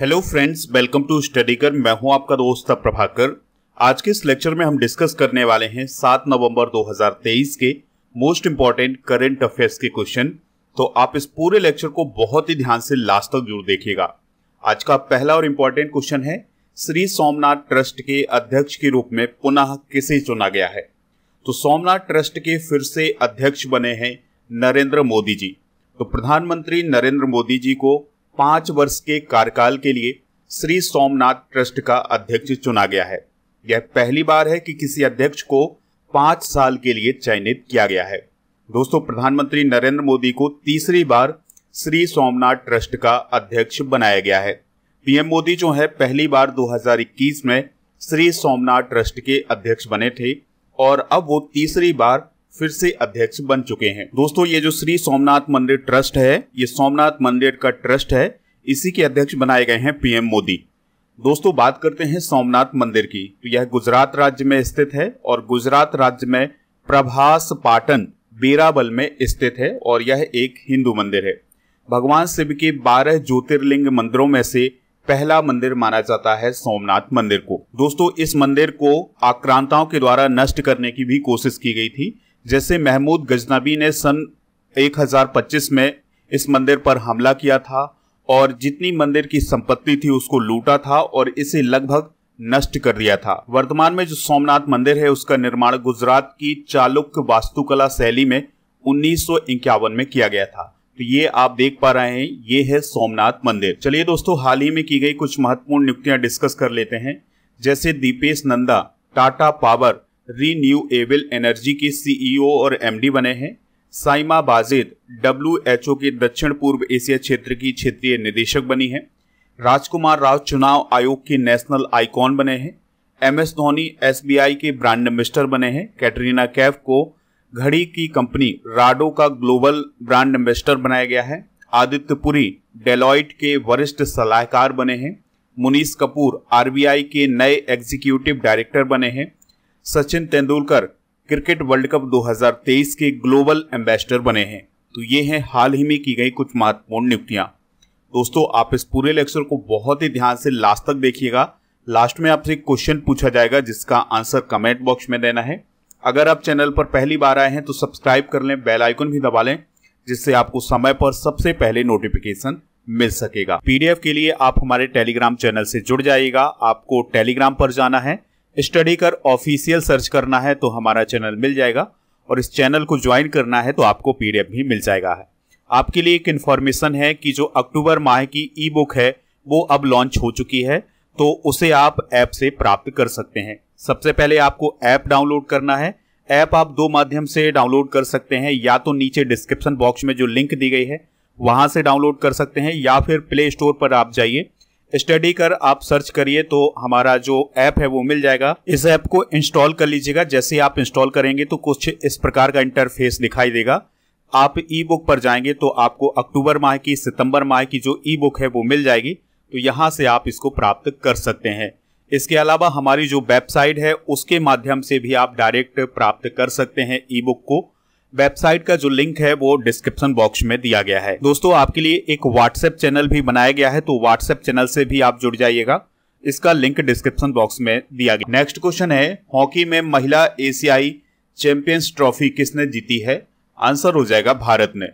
hello friends welcome to study कर मैं हूं आपका दोस्त प्रभाकर आज के इस लेक्चर में हम डिस्कस करने वाले हैं 7 नवंबर 2023 के मोस्ट इम्पॉर्टेंट करेंट अफेयर्स के क्वेश्चन तो आप इस पूरे लेक्चर को बहुत ही ध्यान से लास्ट तक जरूर देखिएगा आज का पहला और इम्पोर्टेंट क्वेश्चन है श्री सोमनाथ ट्रस्ट के अध्यक्ष के रूप में पुनः किसे चुना गया है तो सोमनाथ ट्रस्ट के फिर से अध्यक्ष बने हैं नरेंद्र मोदी जी तो प्रधानमंत्री नरेंद्र मोदी जी को पांच वर्ष के कार्यकाल के लिए श्री सोमनाथ ट्रस्ट का अध्यक्ष चुना गया है यह पहली बार है कि किसी अध्यक्ष को पांच साल के लिए चयनित किया गया है दोस्तों प्रधानमंत्री नरेंद्र मोदी को तीसरी बार श्री सोमनाथ ट्रस्ट का अध्यक्ष बनाया गया है पीएम मोदी जो है पहली बार 2021 में श्री सोमनाथ ट्रस्ट के अध्यक्ष बने थे और अब वो तीसरी बार फिर से अध्यक्ष बन चुके हैं दोस्तों ये जो श्री सोमनाथ मंदिर ट्रस्ट है ये सोमनाथ मंदिर का ट्रस्ट है इसी के अध्यक्ष बनाए गए हैं पीएम मोदी दोस्तों बात करते हैं सोमनाथ मंदिर की तो यह गुजरात राज्य में स्थित है और गुजरात राज्य में प्रभास पाटन बेराबल में स्थित है और यह एक हिंदू मंदिर है भगवान शिव के बारह ज्योतिर्लिंग मंदिरों में से पहला मंदिर माना जाता है सोमनाथ मंदिर को दोस्तों इस मंदिर को आक्रांताओं के द्वारा नष्ट करने की भी कोशिश की गई थी जैसे महमूद गजनबी ने सन 1025 में इस मंदिर पर हमला किया था और जितनी मंदिर की संपत्ति थी उसको लूटा था और इसे लगभग नष्ट कर दिया था वर्तमान में जो सोमनाथ मंदिर है उसका निर्माण गुजरात की चालुक्य वास्तुकला शैली में उन्नीस में किया गया था तो ये आप देख पा रहे हैं ये है सोमनाथ मंदिर चलिए दोस्तों हाल ही में की गई कुछ महत्वपूर्ण नियुक्तियां डिस्कस कर लेते हैं जैसे Deepesh Nanda Tata power renewable energy के सीईओ e और एमडी बने हैं साइमा बाजिद डब्ल्यू के दक्षिण पूर्व एशिया क्षेत्र की क्षेत्रीय निदेशक बनी हैं राजकुमार राव चुनाव आयोग के नेशनल आइकॉन बने हैं एम एस धोनी एस के ब्रांड एम्बेस्टर बने हैं कैटरीना कैफ को घड़ी की कंपनी राडो का ग्लोबल ब्रांड एम्बेस्टर बनाया गया है आदित्य पुरी डेलॉइट के वरिष्ठ सलाहकार बने हैं मुनीस कपूर आरबीआई के नए एग्जीक्यूटिव डायरेक्टर बने हैं Sachin Tendulkar cricket World Cup 2023 के ग्लोबल एम्बेसडर बने हैं तो ये हैं हाल ही में की गई कुछ महत्वपूर्ण नियुक्तियां दोस्तों आप इस पूरे लेक्चर को बहुत ही ध्यान से लास्ट तक देखिएगा लास्ट में आपसे क्वेश्चन पूछा जाएगा जिसका आंसर कमेंट बॉक्स में देना है अगर आप चैनल पर पहली बार आए हैं तो सब्सक्राइब कर लें बेल आइकन भी दबा लें जिससे आपको समय पर सबसे पहले नोटिफिकेशन मिल सकेगा पीडीएफ के लिए आप हमारे टेलीग्राम चैनल से जुड़ जाइएगा आपको टेलीग्राम पर जाना है स्टडी कर ऑफिशियल सर्च करना है तो हमारा चैनल मिल जाएगा और इस चैनल को ज्वाइन करना है तो आपको पीडीएफ भी मिल जाएगा है आपके लिए एक इन्फॉर्मेशन है कि जो अक्टूबर माह की ई बुक है वो अब लॉन्च हो चुकी है तो उसे आप ऐप से प्राप्त कर सकते हैं सबसे पहले आपको ऐप डाउनलोड करना है ऐप आप दो माध्यम से डाउनलोड कर सकते हैं या तो नीचे डिस्क्रिप्शन बॉक्स में जो लिंक दी गई है वहां से डाउनलोड कर सकते हैं या फिर प्ले स्टोर पर आप जाइए स्टडी कर आप सर्च करिए तो हमारा जो ऐप है वो मिल जाएगा इस ऐप को इंस्टॉल कर लीजिएगा जैसे आप इंस्टॉल करेंगे तो कुछ इस प्रकार का इंटरफेस दिखाई देगा आप ई बुक पर जाएंगे तो आपको अक्टूबर माह की सितंबर माह की जो ई बुक है वो मिल जाएगी तो यहाँ से आप इसको प्राप्त कर सकते हैं इसके अलावा हमारी जो वेबसाइट है उसके माध्यम से भी आप डायरेक्ट प्राप्त कर सकते हैं ई बुक को वेबसाइट का जो लिंक है वो डिस्क्रिप्शन बॉक्स में दिया गया है दोस्तों आपके लिए एक व्हाट्सएप चैनल भी बनाया गया है तो व्हाट्सएप चैनल से भी आप जुड़ जाइएगा इसका लिंक डिस्क्रिप्शन बॉक्स में दिया गया नेक्स्ट क्वेश्चन है हॉकी में महिला एशियाई चैंपियंस ट्रॉफी किसने जीती है आंसर हो जाएगा भारत ने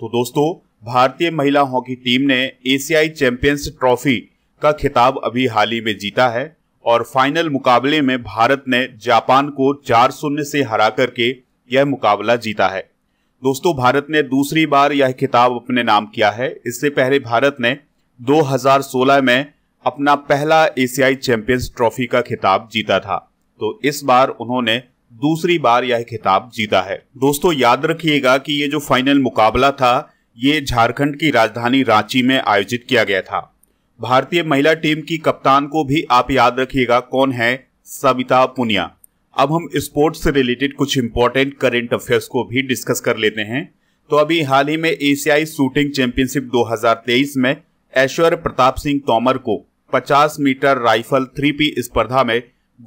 तो दोस्तों भारतीय महिला हॉकी टीम ने एशियाई चैंपियंस ट्रॉफी का खिताब अभी हाल ही में जीता है और फाइनल मुकाबले में भारत ने जापान को चार शून्य से हरा करके यह मुकाबला जीता है दोस्तों भारत ने दूसरी बार यह खिताब अपने नाम किया है इससे पहले भारत ने 2016 में अपना पहला एशियाई चैंपियंस ट्रॉफी का खिताब जीता था तो इस बार उन्होंने दूसरी बार यह खिताब जीता है दोस्तों याद रखिएगा कि ये जो फाइनल मुकाबला था ये झारखंड की राजधानी रांची में आयोजित किया गया था भारतीय महिला टीम की कप्तान को भी आप याद रखिएगा कौन है सबिता पुनिया अब हम स्पोर्ट्स से रिलेटेड कुछ इंपॉर्टेंट करेंट अफेयर्स को भी डिस्कस कर लेते हैं तो अभी हाल ही में एशियाई शूटिंग चैंपियनशिप 2023 में ऐश्वर्य प्रताप सिंह तोमर को 50 मीटर राइफल थ्री पी स्पर्धा में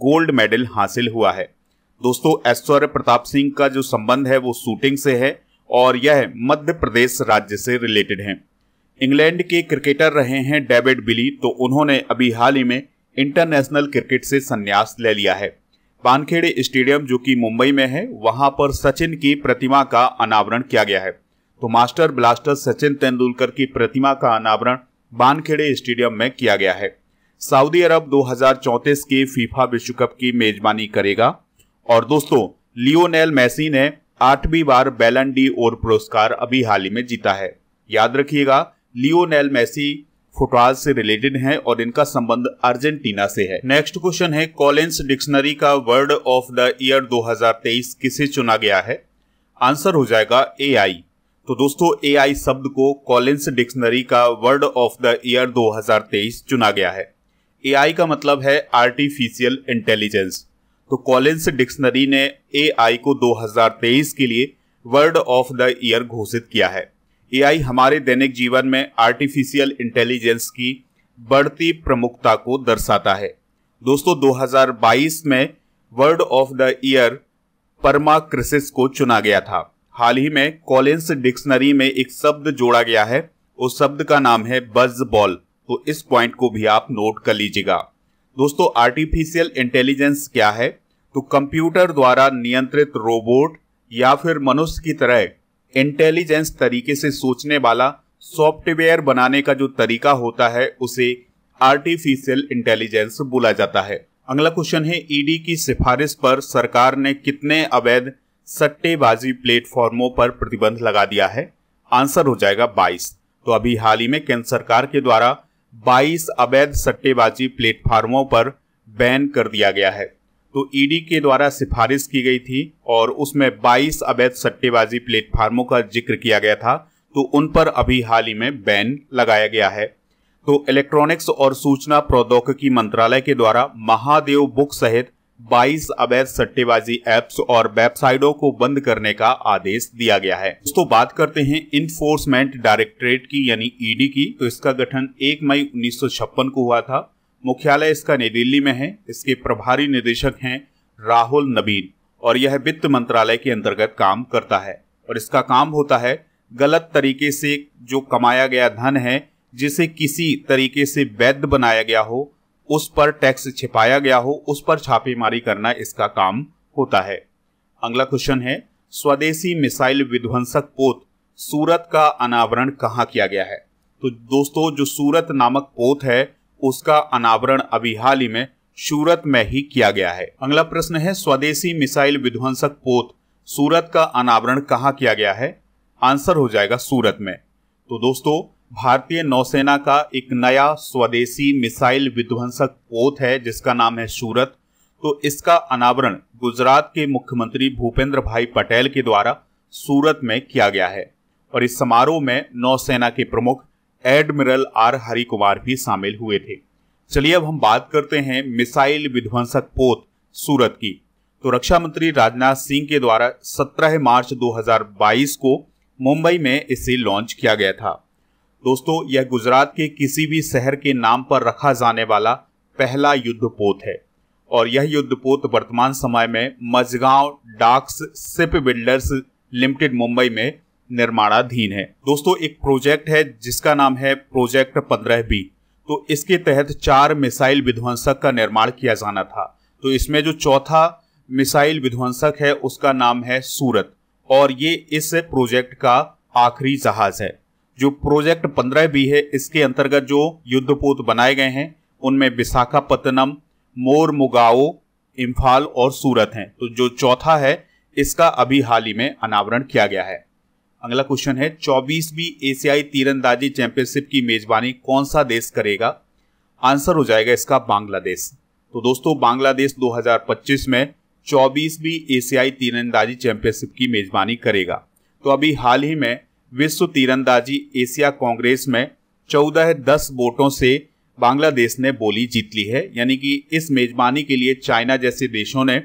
गोल्ड मेडल हासिल हुआ है दोस्तों ऐश्वर्य प्रताप सिंह का जो संबंध है वो शूटिंग से है और यह मध्य प्रदेश राज्य से रिलेटेड है इंग्लैंड के क्रिकेटर रहे हैं डेविड बिली तो उन्होंने अभी हाल ही में इंटरनेशनल क्रिकेट से संन्यास ले लिया है पानखेड़े स्टेडियम जो कि मुंबई में है वहां पर सचिन की प्रतिमा का अनावरण किया गया है तो मास्टर ब्लास्टर सचिन तेंदुलकर की प्रतिमा का अनावरण बानखेड़े स्टेडियम में किया गया है सऊदी अरब 2034 के फीफा विश्व कप की मेजबानी करेगा और दोस्तों लियोनेल मैसी ने आठवीं बार बैलन डी और पुरस्कार अभी हाल ही में जीता है याद रखिएगा लियोनेल मैसी फुटवाज से रिलेटेड हैं और इनका संबंध अर्जेंटीना से है नेक्स्ट क्वेश्चन है कॉलेंस डिक्शनरी का वर्ड ऑफ द ईयर 2023 किसे चुना गया है आंसर हो जाएगा ए तो दोस्तों ए शब्द को कॉलेंस डिक्शनरी का वर्ड ऑफ द ईयर 2023 चुना गया है ए का मतलब है आर्टिफिशियल इंटेलिजेंस तो कॉलेंस डिक्शनरी ने ए को 2023 के लिए वर्ड ऑफ द ईयर घोषित किया है एआई हमारे दैनिक जीवन में आर्टिफिशियल इंटेलिजेंस की बढ़ती प्रमुखता को दर्शाता है दोस्तों 2022 में word of the year permacrisis को चुना गया था हाल ही में कॉलिंस डिक्शनरी में एक शब्द जोड़ा गया है उस शब्द का नाम है बज बॉल तो इस पॉइंट को भी आप नोट कर लीजिएगा दोस्तों आर्टिफिशियल इंटेलिजेंस क्या है तो कंप्यूटर द्वारा नियंत्रित रोबोट या फिर मनुष्य की तरह इंटेलिजेंस तरीके से सोचने वाला सॉफ्टवेयर बनाने का जो तरीका होता है उसे आर्टिफिशियल इंटेलिजेंस बोला जाता है अगला क्वेश्चन है ईडी e की सिफारिश पर सरकार ने कितने अवैध सट्टेबाजी प्लेटफॉर्मों पर प्रतिबंध लगा दिया है आंसर हो जाएगा 22 तो अभी हाल ही में केंद्र सरकार के द्वारा 22 अवैध सट्टेबाजी प्लेटफॉर्मों पर बैन कर दिया गया है तो ईडी e के द्वारा सिफारिश की गई थी और उसमें 22 अवैध सट्टेबाजी प्लेटफार्मों का जिक्र किया गया था तो उन पर अभी हाल ही में बैन लगाया गया है तो इलेक्ट्रॉनिक्स और सूचना प्रौद्योगिकी मंत्रालय के द्वारा महादेव बुक सहित 22 अवैध सट्टेबाजी एप्स और वेबसाइटों को बंद करने का आदेश दिया गया है दोस्तों बात करते हैं इन्फोर्समेंट डायरेक्टरेट की यानी ईडी e की तो इसका गठन 1 मई उन्नीस को हुआ था मुख्यालय इसका नई दिल्ली में है इसके प्रभारी निदेशक हैं राहुल नबीन और यह वित्त मंत्रालय के अंतर्गत काम करता है और इसका काम होता है गलत तरीके से जो कमाया गया धन है जिसे किसी तरीके से वैध बनाया गया हो उस पर टैक्स छिपाया गया हो उस पर छापेमारी करना इसका काम होता है अगला क्वेश्चन है स्वदेशी मिसाइल विध्वंसक पोत सूरत का अनावरण कहाँ किया गया है तो दोस्तों जो सूरत नामक पोत है उसका अनावरण अभी हाल ही में सूरत में ही किया गया है अगला प्रश्न है स्वदेशी मिसाइल विध्वंसक पोत सूरत का अनावरण कहाँ किया गया है आंसर हो जाएगा सूरत में तो दोस्तों भारतीय नौसेना का एक नया स्वदेशी मिसाइल विध्वंसक पोत है जिसका नाम है सूरत तो इसका अनावरण गुजरात के मुख्यमंत्री भूपेंद्र भाई पटेल के द्वारा सूरत में किया गया है और इस समारोह में नौसेना के प्रमुख एडमिरल आर हरि कुमार भी शामिल हुए थे चलिए अब हम बात करते हैं मिसाइल विध्वंसक पोत सूरत की तो रक्षा मंत्री राजनाथ सिंह के द्वारा 17 मार्च 2022 को मुंबई में इसे लॉन्च किया गया था दोस्तों यह गुजरात के किसी भी शहर के नाम पर रखा जाने वाला पहला युद्धपोत है और यह युद्धपोत वर्तमान समय में Mazagon docks ship builders limited Mumbai में निर्माणाधीन है दोस्तों एक प्रोजेक्ट है जिसका नाम है प्रोजेक्ट पंद्रह बी तो इसके तहत चार मिसाइल विध्वंसक का निर्माण किया जाना था तो इसमें जो चौथा मिसाइल विध्वंसक है उसका नाम है सूरत और ये इस प्रोजेक्ट का आखिरी जहाज है जो प्रोजेक्ट पंद्रह बी है इसके अंतर्गत जो युद्धपोत बनाए गए हैं उनमें विशाखापत्तनम मोर मुगाओ इम्फाल और सूरत हैं तो जो चौथा है इसका अभी हाल ही में अनावरण किया गया है अगला क्वेश्चन है चौबीसवीं एशियाई तीरंदाजी चैंपियनशिप की मेजबानी कौन सा देश करेगा आंसर हो जाएगा इसका बांग्लादेश तो दोस्तों बांग्लादेश 2025 में चौबीसवीं एशियाई तीरंदाजी चैंपियनशिप की मेजबानी करेगा तो अभी हाल ही में विश्व तीरंदाजी एशिया कांग्रेस में चौदह दस वोटों से बांग्लादेश ने बोली जीत ली है यानी कि इस मेजबानी के लिए चाइना जैसे देशों ने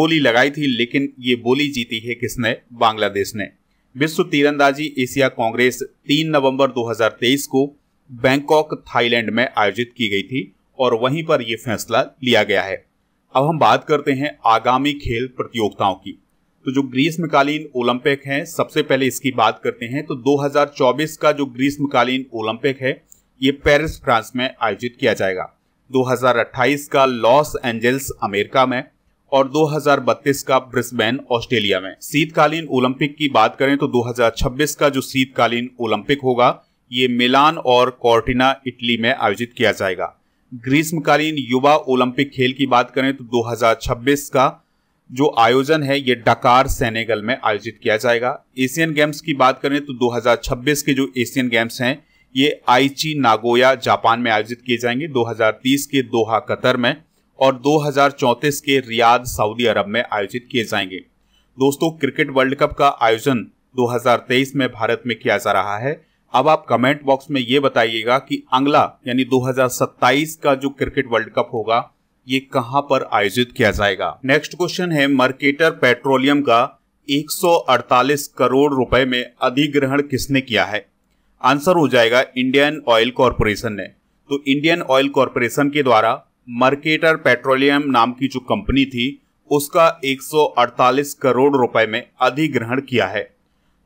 बोली लगाई थी लेकिन ये बोली जीती है किसने बांग्लादेश ने विश्व तीरंदाजी एशिया कांग्रेस 3 नवंबर 2023 को बैंकॉक थाईलैंड में आयोजित की गई थी और वहीं पर यह फैसला लिया गया है अब हम बात करते हैं आगामी खेल प्रतियोगिताओं की तो जो ग्रीष्मकालीन ओलंपिक है सबसे पहले इसकी बात करते हैं तो 2024 का जो ग्रीष्मकालीन ओलंपिक है ये पेरिस फ्रांस में आयोजित किया जाएगा 2028 का लॉस एंजल्स अमेरिका में और 2032 का ब्रिस्बेन ऑस्ट्रेलिया में शीतकालीन ओलंपिक की बात करें तो 2026 का जो शीतकालीन ओलंपिक होगा ये मिलान और कॉर्टिना इटली में आयोजित किया जाएगा ग्रीष्मकालीन युवा ओलंपिक खेल की बात करें तो 2026 का जो आयोजन है ये डकार सेनेगल में आयोजित किया जाएगा एशियन गेम्स की बात करें तो 2026 के जो एशियन गेम्स हैं ये आईची नागोया जापान में आयोजित किए जाएंगे 2030 के दोहा कतर में और दो के रियाद सऊदी अरब में आयोजित किए जाएंगे दोस्तों क्रिकेट वर्ल्ड कप का आयोजन 2023 में भारत में किया जा रहा है अब आप कमेंट बॉक्स में ये बताइएगा कि अंगला यानी 2027 का जो क्रिकेट वर्ल्ड कप होगा ये कहां पर आयोजित किया जाएगा नेक्स्ट क्वेश्चन है मर्केटर पेट्रोलियम का 148 करोड़ रुपए में अधिग्रहण किसने किया है आंसर हो जाएगा इंडियन ऑयल कॉरपोरेशन ने तो इंडियन ऑयल कॉरपोरेशन के द्वारा मर्केटर पेट्रोलियम नाम की जो कंपनी थी उसका 148 करोड़ रुपए में अधिग्रहण किया है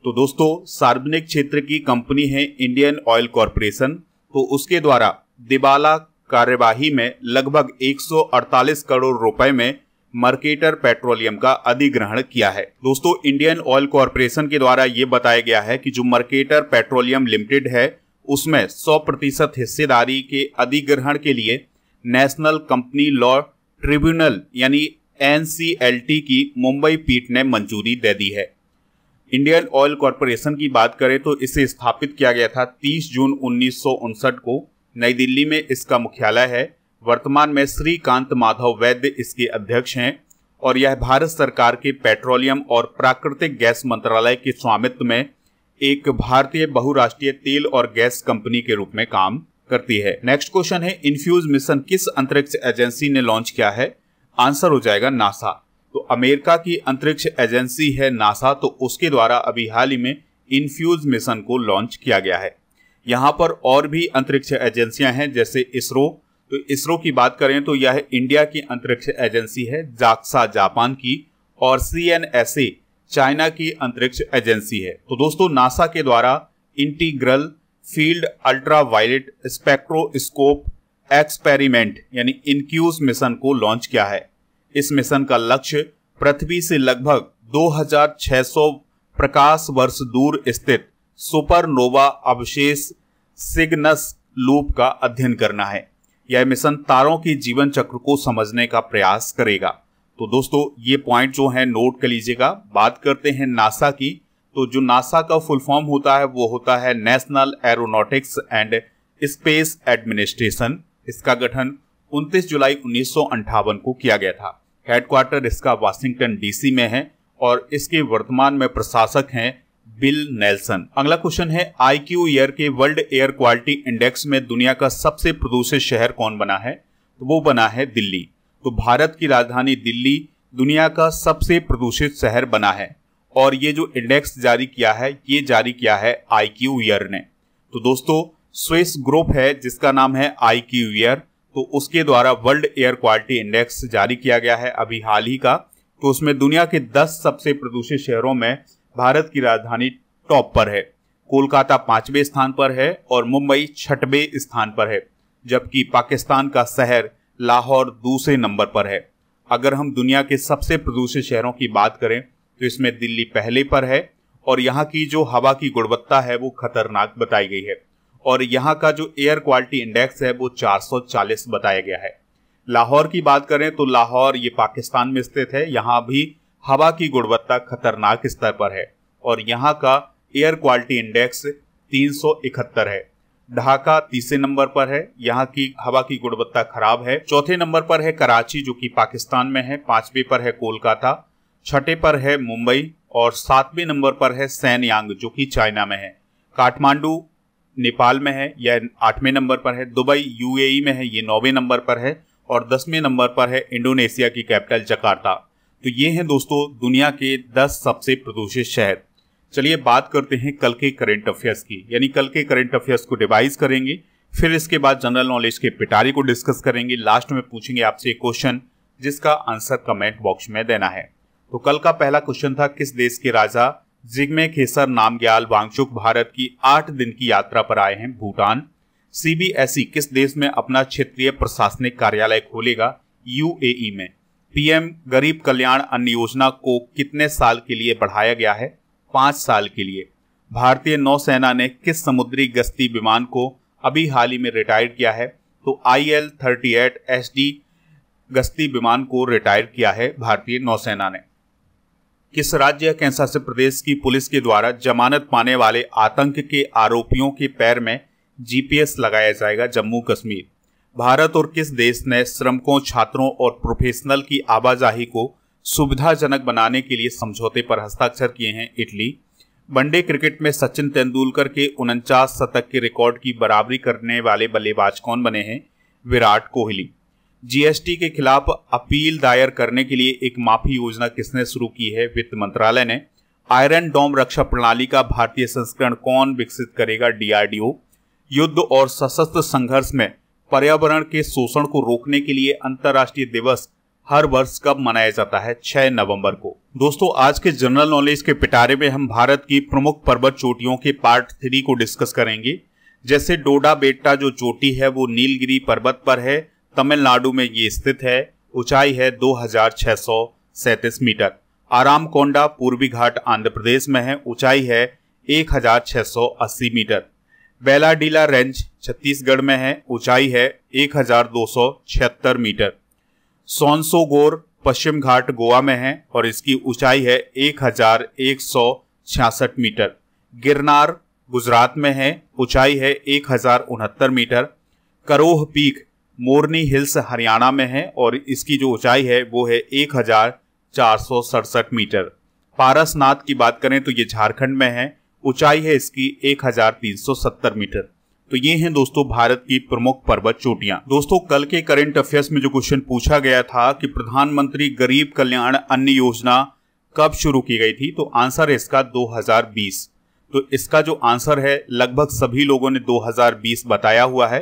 तो दोस्तों सार्वजनिक क्षेत्र की कंपनी है इंडियन ऑयल कॉरपोरेशन तो उसके द्वारा दिबाला कार्यवाही में लगभग 148 करोड़ रुपए में मर्केटर पेट्रोलियम का अधिग्रहण किया है दोस्तों इंडियन ऑयल कॉरपोरेशन के द्वारा ये बताया गया है कि जो मर्केटर पेट्रोलियम लिमिटेड है उसमें 100 प्रतिशत हिस्सेदारी के अधिग्रहण के लिए नेशनल कंपनी लॉ ट्रिब्यूनल यानी एनसीएलटी की मुंबई पीठ ने मंजूरी दे दी है इंडियन ऑयल कॉरपोरेशन की बात करें तो इसे स्थापित किया गया था 30 जून उन्नीस को नई दिल्ली में इसका मुख्यालय है वर्तमान में श्रीकांत माधव वैद्य इसके अध्यक्ष हैं और यह भारत सरकार के पेट्रोलियम और प्राकृतिक गैस मंत्रालय के स्वामित्व में एक भारतीय बहुराष्ट्रीय तेल और गैस कंपनी के रूप में काम करती है नेक्स्ट क्वेश्चन है इन्फ्यूज मिशन किस अंतरिक्ष एजेंसी ने लॉन्च किया है आंसर हो जाएगा नासा तो अमेरिका की अंतरिक्ष एजेंसी है नासा तो उसके द्वारा अभी हाल ही में इन्फ्यूज मिशन को लॉन्च किया गया है यहाँ पर और भी अंतरिक्ष एजेंसियां हैं जैसे इसरो तो इसरो की बात करें तो यह इंडिया की अंतरिक्ष एजेंसी है जाक्सा जापान की और C N S A China की अंतरिक्ष एजेंसी है तो दोस्तों नासा के द्वारा integral field ultra ultraviolet spectroscope experiment यानी इनक्यूज मिशन को लॉन्च किया है इस मिशन का लक्ष्य पृथ्वी से लगभग 2600 प्रकाश वर्ष दूर स्थित सुपरनोवा अवशेष सिग्नस लूप का अध्ययन करना है यह मिशन तारों के जीवन चक्र को समझने का प्रयास करेगा तो दोस्तों ये पॉइंट जो है नोट कर लीजिएगा बात करते हैं नासा की तो जो नासा का फुल फॉर्म होता है वो होता है national aeronautics and space administration इसका गठन 29 जुलाई उन्नीस को किया गया था हेडक्वार्टर इसका वाशिंगटन डीसी में है और इसके वर्तमान में प्रशासक हैं बिल नेल्सन अगला क्वेश्चन है आई क्यू एयर के वर्ल्ड एयर क्वालिटी इंडेक्स में दुनिया का सबसे प्रदूषित शहर कौन बना है तो वो बना है दिल्ली तो भारत की राजधानी दिल्ली दुनिया का सबसे प्रदूषित शहर बना है और ये जो इंडेक्स जारी किया है ये जारी किया है आई क्यू ईयर ने तो दोस्तों स्विस ग्रुप है जिसका नाम है आई क्यू ईयर तो उसके द्वारा वर्ल्ड एयर क्वालिटी इंडेक्स जारी किया गया है अभी हाल ही का तो उसमें दुनिया के 10 सबसे प्रदूषित शहरों में भारत की राजधानी टॉप पर है कोलकाता पांचवें स्थान पर है और मुंबई छठवें स्थान पर है जबकि पाकिस्तान का शहर लाहौर दूसरे नंबर पर है अगर हम दुनिया के सबसे प्रदूषित शहरों की बात करें तो इसमें दिल्ली पहले पर है और यहाँ की जो हवा की गुणवत्ता है वो खतरनाक बताई गई है और यहाँ का जो एयर क्वालिटी इंडेक्स है वो 440 बताया गया है लाहौर की बात करें तो लाहौर ये पाकिस्तान में स्थित है यहाँ भी हवा की गुणवत्ता खतरनाक स्तर पर है और यहाँ का एयर क्वालिटी इंडेक्स तीन है ढाका तीसरे नंबर पर है यहाँ की हवा की गुणवत्ता खराब है चौथे नंबर पर है कराची जो कि पाकिस्तान में है पांचवे पर है कोलकाता छठे पर है मुंबई और सातवें नंबर पर है सैनयांग जो कि चाइना में है काठमांडू नेपाल में है यह आठवें नंबर पर है दुबई यूएई में है ये नौवें नंबर पर है और दसवें नंबर पर है इंडोनेशिया की कैपिटल जकार्ता तो ये हैं दोस्तों दुनिया के दस सबसे प्रदूषित शहर चलिए बात करते हैं कल के करंट अफेयर्स की यानी कल के करंट अफेयर्स को डिवाइज करेंगे फिर इसके बाद जनरल नॉलेज के पिटारी को डिस्कस करेंगे लास्ट में पूछेंगे आपसे एक क्वेश्चन जिसका आंसर कमेंट बॉक्स में देना है तो कल का पहला क्वेश्चन था किस देश के राजा जिग्मे खेसर नामग्याल वांगचुक भारत की आठ दिन की यात्रा पर आए हैं भूटान सीबीएसई e, किस देश में अपना क्षेत्रीय प्रशासनिक कार्यालय खोलेगा यूएई e में पीएम गरीब कल्याण अन्न योजना को कितने साल के लिए बढ़ाया गया है पांच साल के लिए भारतीय नौसेना ने किस समुद्री गश्ती विमान को अभी हाल ही में रिटायर किया है तो I L thirty eight S D गश्ती विमान को रिटायर किया है भारतीय नौसेना ने किस राज्य शासित प्रदेश की पुलिस के द्वारा जमानत पाने वाले आतंक के आरोपियों के पैर में जीपीएस लगाया जाएगा जम्मू कश्मीर भारत और किस देश ने श्रमिकों छात्रों और प्रोफेशनल की आवाजाही को सुविधाजनक बनाने के लिए समझौते पर हस्ताक्षर किए हैं इटली वनडे क्रिकेट में सचिन तेंदुलकर के उनचास शतक के रिकॉर्ड की बराबरी करने वाले बल्लेबाज कौन बने हैं विराट कोहली जीएसटी के खिलाफ अपील दायर करने के लिए एक माफी योजना किसने शुरू की है वित्त मंत्रालय ने आयरन डोम रक्षा प्रणाली का भारतीय संस्करण कौन विकसित करेगा डीआरडीओ युद्ध और सशस्त्र संघर्ष में पर्यावरण के शोषण को रोकने के लिए अंतर्राष्ट्रीय दिवस हर वर्ष कब मनाया जाता है 6 नवंबर को दोस्तों आज के जनरल नॉलेज के पिटारे में हम भारत की प्रमुख पर्वत चोटियों के पार्ट थ्री को डिस्कस करेंगे जैसे डोडा बेटा जो चोटी है वो नीलगिरी पर्वत पर है तमिलनाडु में ये स्थित है ऊंचाई है दो मीटर आरामकोंडा पूर्वी घाट आंध्र प्रदेश में है ऊंचाई है 1680 मीटर बेलाडीला रेंज छत्तीसगढ़ में है ऊंचाई है 1276 मीटर सोनसोगोर पश्चिम घाट गोवा में है और इसकी ऊंचाई है 1166 मीटर गिरनार गुजरात में है ऊंचाई है एक मीटर करोह पीक मोरनी हिल्स हरियाणा में है और इसकी जो ऊंचाई है वो है एक मीटर पारसनाथ की बात करें तो ये झारखंड में है ऊंचाई है इसकी 1370 मीटर तो ये हैं दोस्तों भारत की प्रमुख पर्वत चोटियां दोस्तों कल के करंट अफेयर्स में जो क्वेश्चन पूछा गया था कि प्रधानमंत्री गरीब कल्याण अन्न योजना कब शुरू की गई थी तो आंसर है इसका 2020 तो इसका जो आंसर है लगभग सभी लोगों ने 2020 बताया हुआ है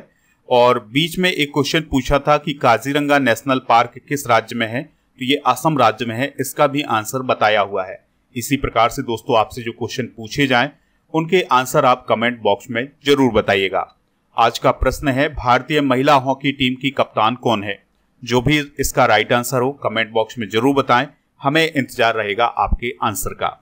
और बीच में एक क्वेश्चन पूछा था कि काजीरंगा नेशनल पार्क किस राज्य में है तो ये असम राज्य में है इसका भी आंसर बताया हुआ है इसी प्रकार से दोस्तों आपसे जो क्वेश्चन पूछे जाएं उनके आंसर आप कमेंट बॉक्स में जरूर बताइएगा आज का प्रश्न है भारतीय महिला हॉकी टीम की कप्तान कौन है जो भी इसका राइट आंसर हो कमेंट बॉक्स में जरूर बताएं हमें इंतजार रहेगा आपके आंसर का